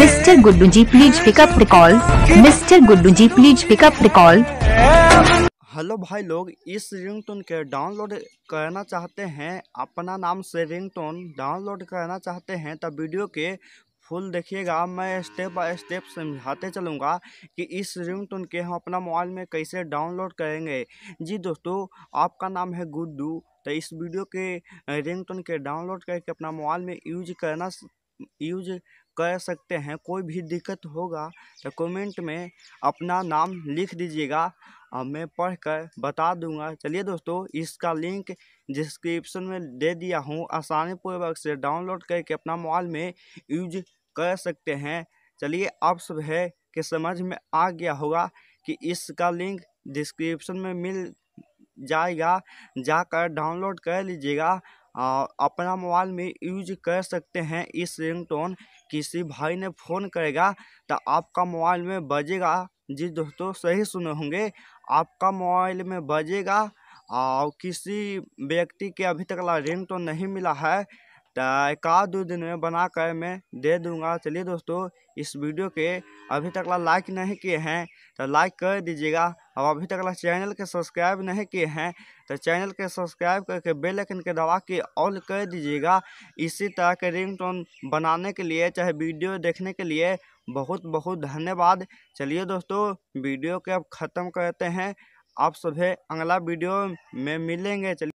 Mr. Guddu ji, please pick up the call. Mr. Guddu ji, please pick up the call. Hello भाई लोग इस ringtone के download करना चाहते हैं अपना नाम से रिंगटोन डाउनलोड करना चाहते हैं तो वीडियो के फुल देखिएगा मैं स्टेप बाय स्टेप समझाते चलूँगा कि इस रिंगटोन के हम अपना मोबाइल में कैसे डाउनलोड करेंगे जी दोस्तों आपका नाम है गुड्डू तो इस वीडियो के रिंगटोन के डाउनलोड करके अपना मोबाइल में यूज करना यूज कर सकते हैं कोई भी दिक्कत होगा तो कमेंट में अपना नाम लिख दीजिएगा मैं पढ़कर बता दूंगा चलिए दोस्तों इसका लिंक डिस्क्रिप्शन में दे दिया हूँ आसानी पूर्वक से डाउनलोड करके अपना मोबाइल में यूज कर सकते हैं चलिए आप सब है कि समझ में आ गया होगा कि इसका लिंक डिस्क्रिप्शन में मिल जाएगा जाकर डाउनलोड कर लीजिएगा और अपना मोबाइल में यूज कर सकते हैं इस रिंगटोन किसी भाई ने फ़ोन करेगा तो आपका मोबाइल में बजेगा जी दोस्तों सही सुने होंगे आपका मोबाइल में बजेगा और किसी व्यक्ति के अभी तक रिंग टोन नहीं मिला है तो एक आध दो दिन में बना कर मैं दे दूंगा चलिए दोस्तों इस वीडियो के अभी तक लाइक नहीं किए हैं तो लाइक कर दीजिएगा अब अभी तक चैनल के सब्सक्राइब नहीं किए हैं तो चैनल के सब्सक्राइब करके बेल आइकन के दबा के ऑल कर दीजिएगा इसी तरह के रिंगटोन बनाने के लिए चाहे वीडियो देखने के लिए बहुत बहुत धन्यवाद चलिए दोस्तों वीडियो के अब ख़त्म करते हैं आप सभी अगला वीडियो में मिलेंगे चलिए